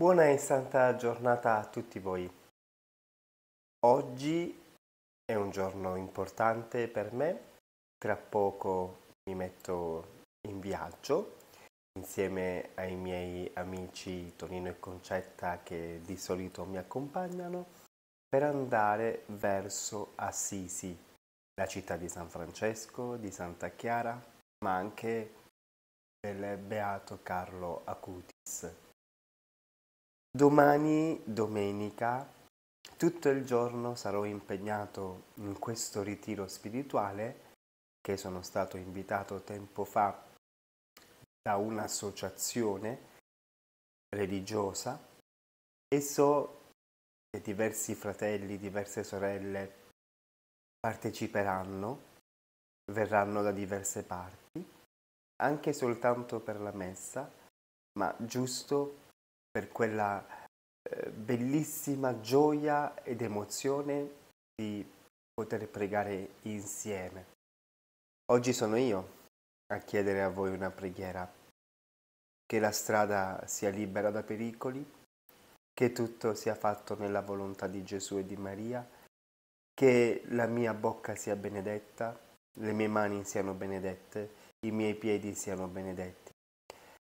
Buona e santa giornata a tutti voi. Oggi è un giorno importante per me. Tra poco mi metto in viaggio insieme ai miei amici Tonino e Concetta che di solito mi accompagnano per andare verso Assisi, la città di San Francesco, di Santa Chiara, ma anche del beato Carlo Acutis Domani, domenica, tutto il giorno sarò impegnato in questo ritiro spirituale che sono stato invitato tempo fa da un'associazione religiosa e so che diversi fratelli, diverse sorelle parteciperanno, verranno da diverse parti, anche soltanto per la messa, ma giusto per quella eh, bellissima gioia ed emozione di poter pregare insieme. Oggi sono io a chiedere a voi una preghiera, che la strada sia libera da pericoli, che tutto sia fatto nella volontà di Gesù e di Maria, che la mia bocca sia benedetta, le mie mani siano benedette, i miei piedi siano benedetti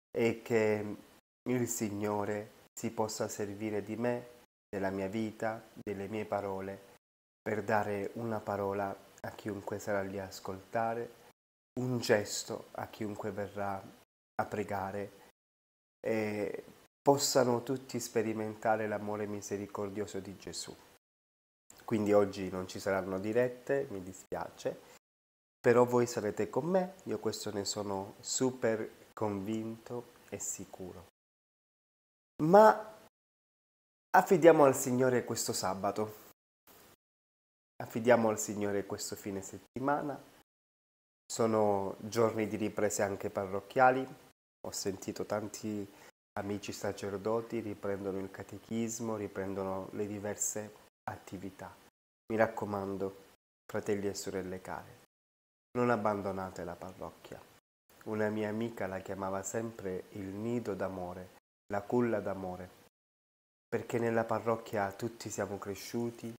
e che il Signore si possa servire di me, della mia vita, delle mie parole, per dare una parola a chiunque sarà lì a ascoltare, un gesto a chiunque verrà a pregare e possano tutti sperimentare l'amore misericordioso di Gesù. Quindi oggi non ci saranno dirette, mi dispiace, però voi sarete con me, io questo ne sono super convinto e sicuro. Ma affidiamo al Signore questo sabato, affidiamo al Signore questo fine settimana. Sono giorni di riprese anche parrocchiali, ho sentito tanti amici sacerdoti riprendono il catechismo, riprendono le diverse attività. Mi raccomando, fratelli e sorelle care, non abbandonate la parrocchia. Una mia amica la chiamava sempre il nido d'amore la culla d'amore, perché nella parrocchia tutti siamo cresciuti,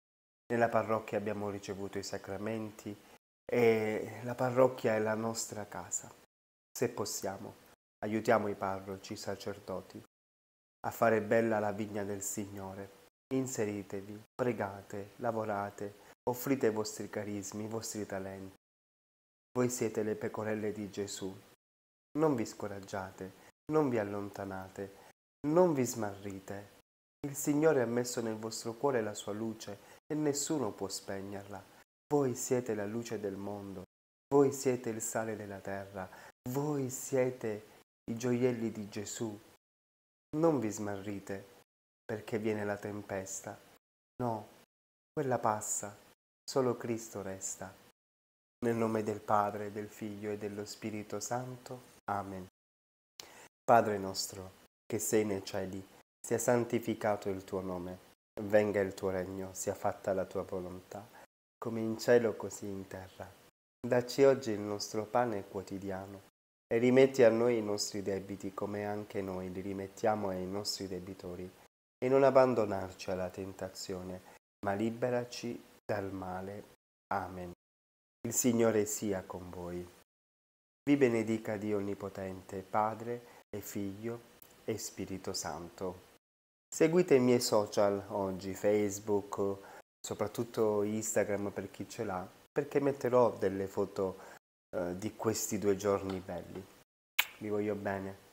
nella parrocchia abbiamo ricevuto i sacramenti e la parrocchia è la nostra casa. Se possiamo, aiutiamo i parroci, i sacerdoti, a fare bella la vigna del Signore. Inseritevi, pregate, lavorate, offrite i vostri carismi, i vostri talenti. Voi siete le pecorelle di Gesù. Non vi scoraggiate, non vi allontanate, non vi smarrite. Il Signore ha messo nel vostro cuore la sua luce e nessuno può spegnerla. Voi siete la luce del mondo, voi siete il sale della terra, voi siete i gioielli di Gesù. Non vi smarrite perché viene la tempesta. No, quella passa, solo Cristo resta. Nel nome del Padre, del Figlio e dello Spirito Santo. Amen. Padre nostro che sei nei cieli, sia santificato il tuo nome, venga il tuo regno, sia fatta la tua volontà, come in cielo così in terra. Dacci oggi il nostro pane quotidiano e rimetti a noi i nostri debiti come anche noi li rimettiamo ai nostri debitori e non abbandonarci alla tentazione, ma liberaci dal male. Amen. Il Signore sia con voi. Vi benedica Dio Onnipotente, Padre e Figlio e Spirito Santo. Seguite i miei social oggi, Facebook, soprattutto Instagram per chi ce l'ha, perché metterò delle foto eh, di questi due giorni belli. Vi voglio bene.